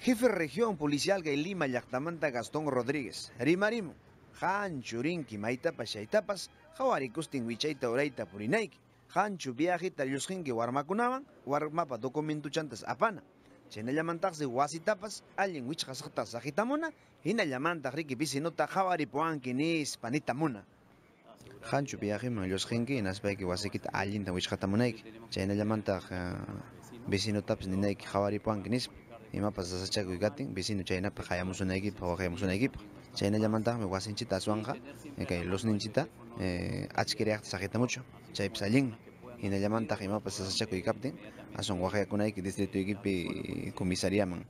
Jefe de región policial de Lima Yactamanta Gastón Rodríguez. Rimarimo. Han churin kimaita pashaitapas. Jawaricus tinguichaita Oreita, purinaiki. Han chubiaje tayushin que warmakunaban. Warmapa documento chantas apana. Chenallamantax de huasitapas. Alguien wich jasatas agitamona. Hinallamantax riki pisinota jawaripuan kinis panitamona. Han chubiaje mayoshin que inaspaiki Huasikit, alguien tawich jatamonaik. Chenallamantax vecinotapes eh, ninaik jawaripuan kinis imapas sasachakuykaptin vecino chaynapi hayamusunaykipaq waqhayamusunaykipaq chaynallamantajmi wasinchita aswanqa a losninchita eh, achkirayaqta saqitamuchu chaypis y hinallamantaj imapas sasachakuykaptin aswan waqhayakunayki distritoykipi comisariaman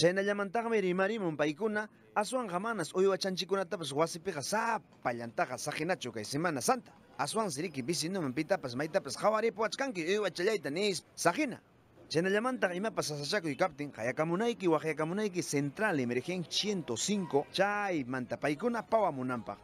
chaynallamantajmi rimarimun a aswanqa manas uywachanchikunatapas sa sapallantaqa sajenacho que semana santa suan siriki vecinoman pitapas pues maytapas pues hawaripuwachkanki pues, uywachallayta nis sajina en la pasasayaku y captain, hayakamunaiki y central emergen 105, chay mantapaikuna Pawamunampa.